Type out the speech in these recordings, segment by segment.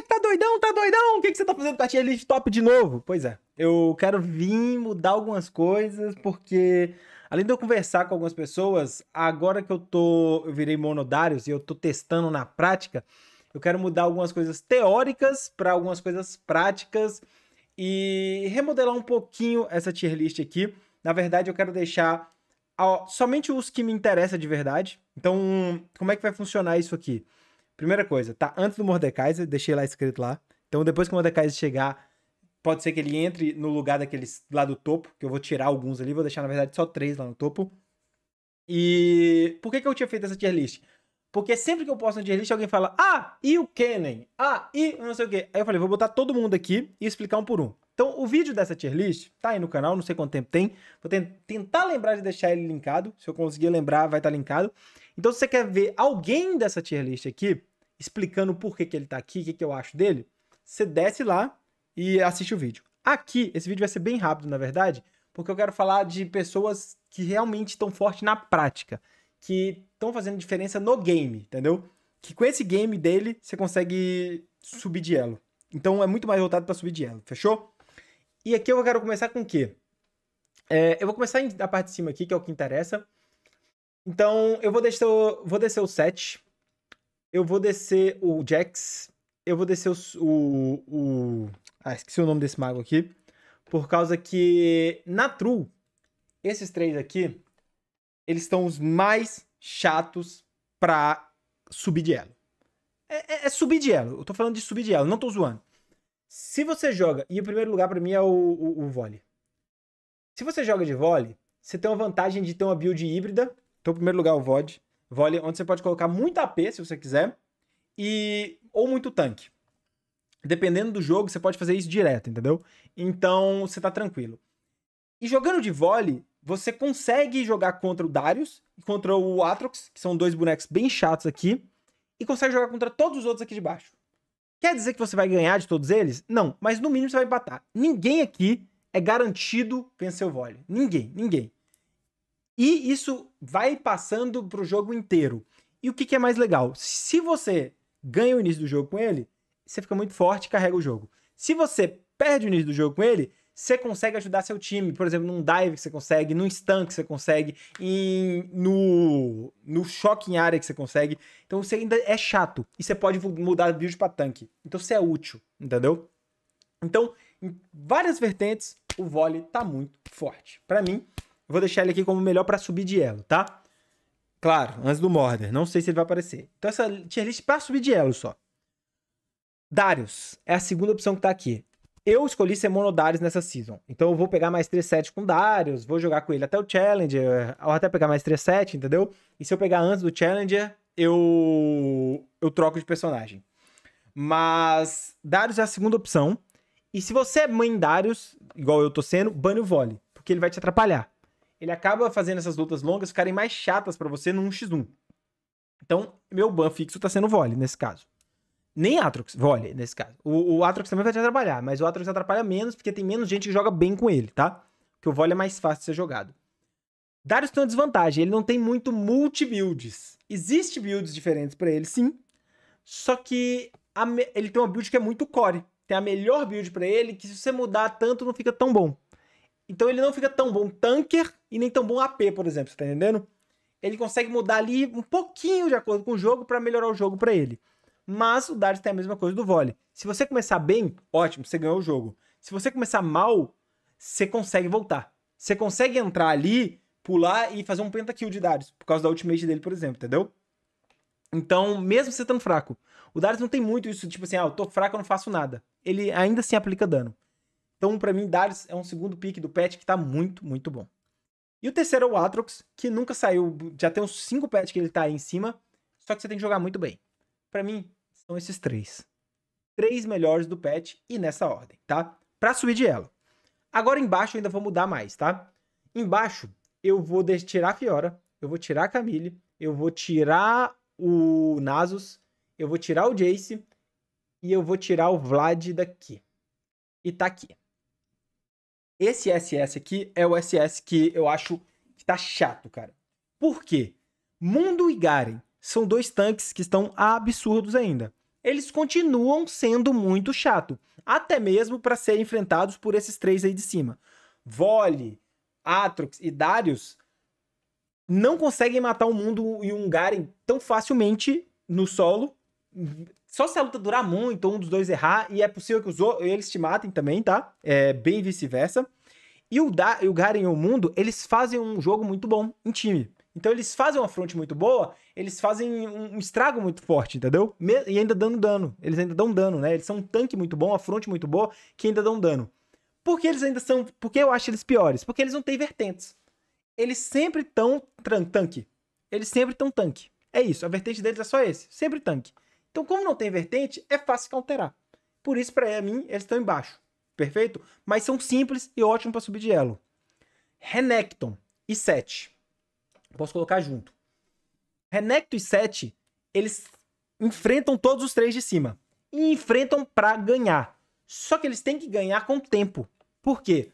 moleque, tá doidão, tá doidão? O que, que você tá fazendo com a tier list top de novo? Pois é, eu quero vir mudar algumas coisas, porque além de eu conversar com algumas pessoas, agora que eu tô, eu virei monodários e eu tô testando na prática, eu quero mudar algumas coisas teóricas para algumas coisas práticas e remodelar um pouquinho essa tier list aqui. Na verdade, eu quero deixar somente os que me interessam de verdade. Então, como é que vai funcionar isso aqui? Primeira coisa, tá antes do Mordecai, deixei lá escrito lá. Então depois que o Mordecai chegar, pode ser que ele entre no lugar daqueles lá do topo, que eu vou tirar alguns ali, vou deixar na verdade só três lá no topo. E por que, que eu tinha feito essa tier list? Porque sempre que eu posto uma tier list, alguém fala, ah, e o Kennen? Ah, e não sei o quê. Aí eu falei, vou botar todo mundo aqui e explicar um por um. Então, o vídeo dessa tier list tá aí no canal, não sei quanto tempo tem. Vou tentar lembrar de deixar ele linkado. Se eu conseguir lembrar, vai estar tá linkado. Então, se você quer ver alguém dessa tier list aqui, explicando por que, que ele está aqui, o que, que eu acho dele, você desce lá e assiste o vídeo. Aqui, esse vídeo vai ser bem rápido, na verdade, porque eu quero falar de pessoas que realmente estão fortes na prática, que estão fazendo diferença no game, entendeu? Que com esse game dele, você consegue subir de elo. Então é muito mais voltado para subir de elo, fechou? E aqui eu quero começar com o quê? É, eu vou começar da parte de cima aqui, que é o que interessa. Então, eu vou, deixar, vou descer o set eu vou descer o Jax. Eu vou descer o, o, o... Ah, esqueci o nome desse mago aqui. Por causa que na True, esses três aqui, eles estão os mais chatos pra subir de elo. É, é, é, subir de elo. Eu tô falando de subir de elo, não tô zoando. Se você joga, e o primeiro lugar para mim é o, o, o Se você joga de vole, você tem uma vantagem de ter uma build híbrida. Então, o primeiro lugar, é o VOD. Vole onde você pode colocar muito AP se você quiser, e ou muito tanque. Dependendo do jogo, você pode fazer isso direto, entendeu? Então você tá tranquilo. E jogando de vole, você consegue jogar contra o Darius contra o Atrox, que são dois bonecos bem chatos aqui, e consegue jogar contra todos os outros aqui de baixo. Quer dizer que você vai ganhar de todos eles? Não, mas no mínimo você vai empatar. Ninguém aqui é garantido vencer o vole. Ninguém, ninguém. E isso vai passando pro jogo inteiro. E o que, que é mais legal? Se você ganha o início do jogo com ele, você fica muito forte e carrega o jogo. Se você perde o início do jogo com ele, você consegue ajudar seu time. Por exemplo, num dive que você consegue, num stun que você consegue, em, no, no choque em área que você consegue. Então você ainda é chato. E você pode mudar de build para tanque. Então você é útil, entendeu? Então, em várias vertentes, o vôlei tá muito forte. Para mim, vou deixar ele aqui como melhor para subir de elo, tá? Claro, antes do Morder. Não sei se ele vai aparecer. Então essa tier list pra subir de elo só. Darius é a segunda opção que tá aqui. Eu escolhi ser mono Darius nessa season. Então eu vou pegar mais 3-7 com Darius, vou jogar com ele até o Challenger, ou até pegar mais 3-7, entendeu? E se eu pegar antes do Challenger, eu eu troco de personagem. Mas Darius é a segunda opção. E se você é mãe Darius, igual eu tô sendo, bane o vole, porque ele vai te atrapalhar ele acaba fazendo essas lutas longas ficarem mais chatas para você num X1. Então, meu ban fixo tá sendo Vole nesse caso. Nem Atrox, Vole nesse caso. O, o Atrox também vai te atrapalhar, mas o Atrox atrapalha menos porque tem menos gente que joga bem com ele, tá? Porque o Vole é mais fácil de ser jogado. Darius tem uma desvantagem, ele não tem muito multi-builds. Existem builds diferentes para ele, sim. Só que ele tem uma build que é muito core. Tem a melhor build para ele, que se você mudar tanto não fica tão bom. Então ele não fica tão bom tanker e nem tão bom AP, por exemplo, você tá entendendo? Ele consegue mudar ali um pouquinho de acordo com o jogo para melhorar o jogo para ele. Mas o Darius tem a mesma coisa do vôlei. Se você começar bem, ótimo, você ganhou o jogo. Se você começar mal, você consegue voltar. Você consegue entrar ali, pular e fazer um pentakill de Darius, por causa da ultimate dele, por exemplo, entendeu? Então, mesmo você estando fraco, o Darius não tem muito isso, tipo assim, ah, eu tô fraco, eu não faço nada. Ele ainda assim aplica dano. Então, para mim, Darius é um segundo pick do patch que tá muito, muito bom. E o terceiro é o Atrox, que nunca saiu, já tem uns 5 patch que ele tá aí em cima, só que você tem que jogar muito bem. Para mim, são esses três. Três melhores do patch e nessa ordem, tá? Pra subir de elo. Agora embaixo eu ainda vou mudar mais, tá? Embaixo eu vou tirar a Fiora, eu vou tirar a Camille, eu vou tirar o Nasus, eu vou tirar o Jace e eu vou tirar o Vlad daqui. E tá aqui. Esse SS aqui é o SS que eu acho que tá chato, cara. Por quê? Mundo e Garen são dois tanques que estão absurdos ainda. Eles continuam sendo muito chato, até mesmo para serem enfrentados por esses três aí de cima. Vole, Atrox e Darius não conseguem matar um mundo e um Garen tão facilmente no solo só se a luta durar muito, um dos dois errar, e é possível que os outros, eles te matem também, tá? É, bem vice-versa. E o, da, e o Garen e o Mundo, eles fazem um jogo muito bom em time. Então eles fazem uma fronte muito boa, eles fazem um, um estrago muito forte, entendeu? Me, e ainda dando dano. Eles ainda dão dano, né? Eles são um tanque muito bom, uma fronte muito boa, que ainda dão dano. Por que eles ainda são. Por que eu acho eles piores? Porque eles não têm vertentes. Eles sempre estão tanque. Eles sempre estão tanque. É isso. A vertente deles é só esse. Sempre tanque. Então, como não tem vertente, é fácil alterar. Por isso, para mim, eles estão embaixo. Perfeito? Mas são simples e ótimos para subir de elo. Renekton e 7. Posso colocar junto. Renekton e 7, eles enfrentam todos os três de cima. E enfrentam para ganhar. Só que eles têm que ganhar com tempo. Por quê?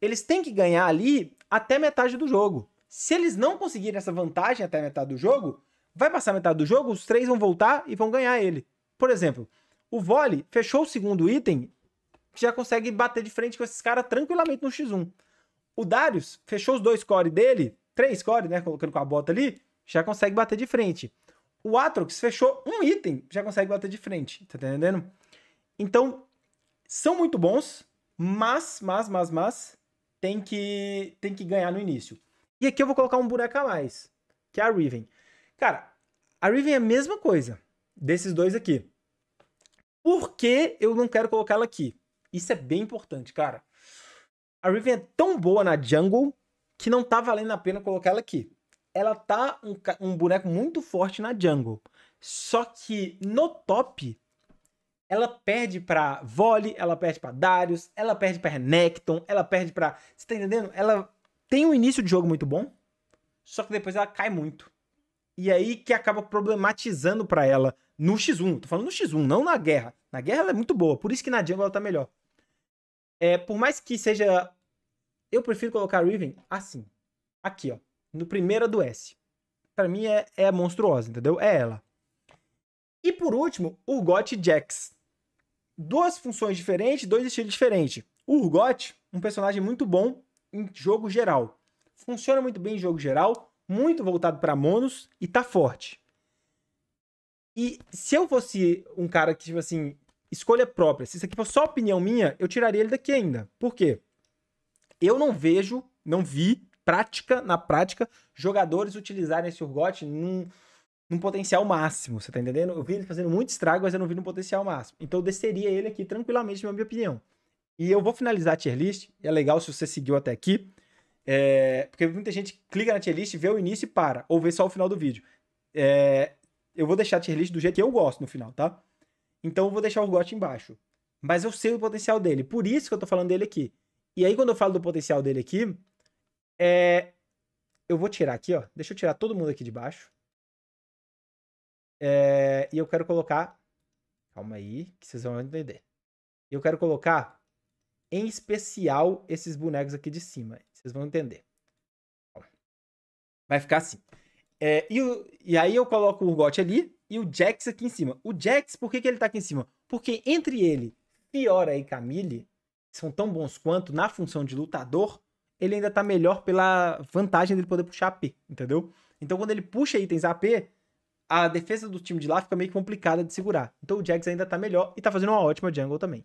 Eles têm que ganhar ali até metade do jogo. Se eles não conseguirem essa vantagem até metade do jogo, vai passar metade do jogo, os três vão voltar e vão ganhar ele. Por exemplo, o Vole fechou o segundo item, já consegue bater de frente com esses caras tranquilamente no X1. O Darius fechou os dois core dele, três core, né? Colocando com a bota ali, já consegue bater de frente. O Atrox fechou um item, já consegue bater de frente, tá entendendo? Então, são muito bons, mas, mas, mas, mas, tem que, tem que ganhar no início. E aqui eu vou colocar um boneco a mais, que é a Riven. Cara, a Riven é a mesma coisa desses dois aqui. Por que eu não quero colocá-la aqui? Isso é bem importante, cara. A Riven é tão boa na jungle que não tá valendo a pena colocar ela aqui. Ela tá um, um boneco muito forte na jungle. Só que no top, ela perde pra Voli, ela perde pra Darius, ela perde pra Renekton, ela perde pra... Você tá entendendo? Ela tem um início de jogo muito bom, só que depois ela cai muito. E aí que acaba problematizando para ela no X1. Tô falando no X1, não na guerra. Na guerra ela é muito boa, por isso que na jungle ela tá melhor. É, por mais que seja. Eu prefiro colocar a Riven assim. Aqui, ó. No primeira do S. Pra mim é, é monstruosa, entendeu? É ela. E por último, Urgot e Jax. Duas funções diferentes, dois estilos diferentes. O Urgot, um personagem muito bom em jogo geral. Funciona muito bem em jogo geral muito voltado para monos e tá forte. E se eu fosse um cara que, tipo assim, escolha própria, se isso aqui fosse só opinião minha, eu tiraria ele daqui ainda. Por quê? Eu não vejo, não vi prática, na prática, jogadores utilizarem esse Urgot num, num potencial máximo, você tá entendendo? Eu vi ele fazendo muito estrago, mas eu não vi no potencial máximo. Então eu desceria ele aqui tranquilamente, na minha opinião. E eu vou finalizar a tier list, é legal se você seguiu até aqui. É, porque muita gente clica na tier list, vê o início e para, ou vê só o final do vídeo. É, eu vou deixar a tier list do jeito que eu gosto no final, tá? Então eu vou deixar o Urgot embaixo. Mas eu sei o potencial dele, por isso que eu tô falando dele aqui. E aí, quando eu falo do potencial dele aqui, é... eu vou tirar aqui, ó. Deixa eu tirar todo mundo aqui de baixo. É... E eu quero colocar. Calma aí, que vocês vão entender. Eu quero colocar, em especial, esses bonecos aqui de cima. Vocês vão entender. Vai ficar assim. É, e, o, e, aí eu coloco o Urgot ali e o Jax aqui em cima. O Jax, por que, que ele tá aqui em cima? Porque entre ele, Fiora e Camille, que são tão bons quanto na função de lutador, ele ainda tá melhor pela vantagem dele poder puxar AP, entendeu? Então quando ele puxa itens AP, a defesa do time de lá fica meio complicada de segurar. Então o Jax ainda tá melhor e tá fazendo uma ótima jungle também.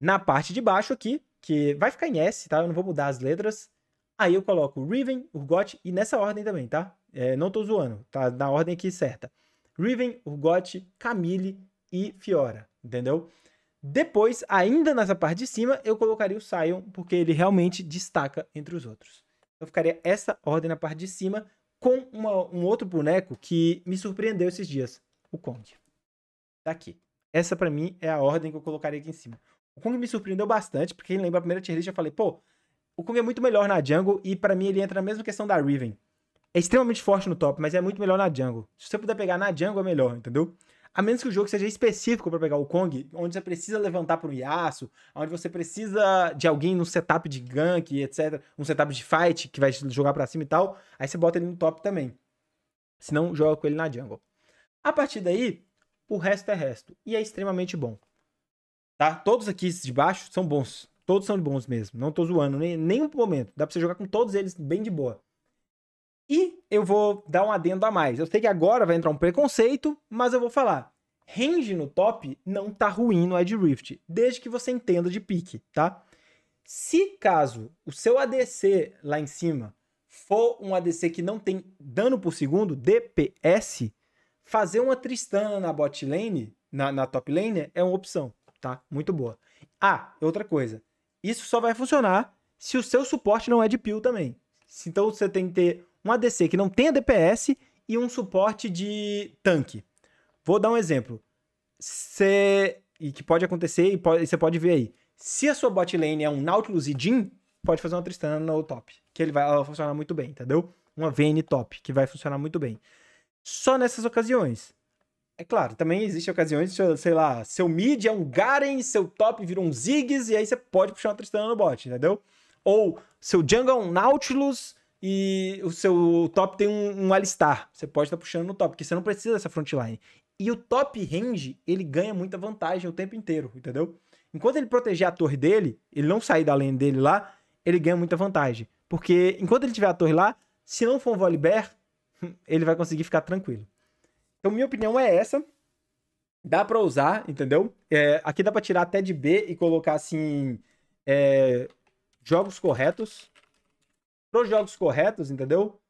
Na parte de baixo aqui, que vai ficar em S, tá? Eu não vou mudar as letras. Aí eu coloco Riven, Urgot e nessa ordem também, tá? É, não tô zoando, tá na ordem aqui certa. Riven, Urgot, Camille e Fiora, entendeu? Depois, ainda nessa parte de cima, eu colocaria o Sion, porque ele realmente destaca entre os outros. Eu ficaria essa ordem na parte de cima, com uma, um outro boneco que me surpreendeu esses dias, o Kong. Tá aqui. Essa para mim é a ordem que eu colocaria aqui em cima. O Kung me surpreendeu bastante, porque ele lembra a primeira tier list, eu falei, pô, o Kung é muito melhor na jungle e para mim ele entra na mesma questão da Riven. É extremamente forte no top, mas é muito melhor na jungle. Se você puder pegar na jungle, é melhor, entendeu? A menos que o jogo seja específico para pegar o Kong, onde você precisa levantar para um Yasuo, onde você precisa de alguém no setup de gank, etc. Um setup de fight que vai jogar para cima e tal. Aí você bota ele no top também. Se não, joga com ele na jungle. A partir daí, o resto é resto. E é extremamente bom. Tá? Todos aqui de baixo são bons. Todos são bons mesmo. Não tô zoando nem nenhum momento. Dá pra você jogar com todos eles bem de boa. E eu vou dar um adendo a mais. Eu sei que agora vai entrar um preconceito, mas eu vou falar. Range no top não tá ruim no Edge Rift, desde que você entenda de pique, tá? Se caso o seu ADC lá em cima for um ADC que não tem dano por segundo, DPS, fazer uma Tristana na bot lane, na, na top lane, é uma opção tá? Muito boa. Ah, outra coisa. Isso só vai funcionar se o seu suporte não é de peel também. Então você tem que ter um ADC que não tenha DPS e um suporte de tanque. Vou dar um exemplo. E que pode acontecer e, pode... você pode ver aí. Se a sua bot lane é um Nautilus e Jhin, pode fazer uma Tristana no top. Que ele vai, ela vai funcionar muito bem, entendeu? Uma VN top, que vai funcionar muito bem. Só nessas ocasiões. É claro, também existem ocasiões, sei lá, seu mid é um Garen, seu top vira um Ziggs, e aí você pode puxar uma Tristana no bot, entendeu? Ou seu jungle é um Nautilus e o seu top tem um, um Alistar. Você pode estar tá puxando no top, porque você não precisa dessa frontline. E o top range, ele ganha muita vantagem o tempo inteiro, entendeu? Enquanto ele proteger a torre dele, ele não sair da lane dele lá, ele ganha muita vantagem. Porque enquanto ele tiver a torre lá, se não for um Volibear, ele vai conseguir ficar tranquilo. Então, minha opinião é essa. Dá para usar, entendeu? É, aqui dá para tirar até de B e colocar assim: é, jogos corretos. Para os jogos corretos, entendeu?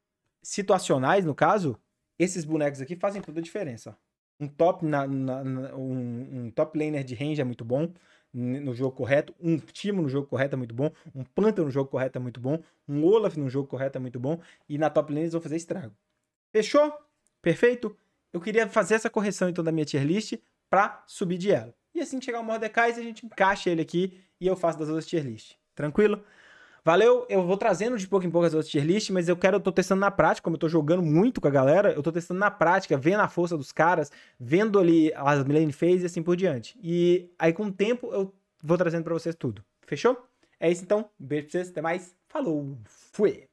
Situacionais, no caso, esses bonecos aqui fazem toda a diferença. Um top, na, na, na um, um top laner de range é muito bom no jogo correto, um Timo no jogo correto é muito bom, um Panther no jogo correto é muito bom, um Olaf no jogo correto é muito bom, e na top lane eles vão fazer estrago. Fechou? Perfeito? eu queria fazer essa correção então da minha tier list para subir de elo. E assim que chegar o Mordekaiser, a gente encaixa ele aqui e eu faço das outras tier list. Tranquilo? Valeu, eu vou trazendo de pouco em pouco as outras tier list, mas eu quero, eu tô testando na prática, como eu tô jogando muito com a galera, eu tô testando na prática, vendo a força dos caras, vendo ali as Milene fez e assim por diante. E aí com o tempo eu vou trazendo para vocês tudo. Fechou? É isso então, beijo pra vocês, até mais, falou, fui!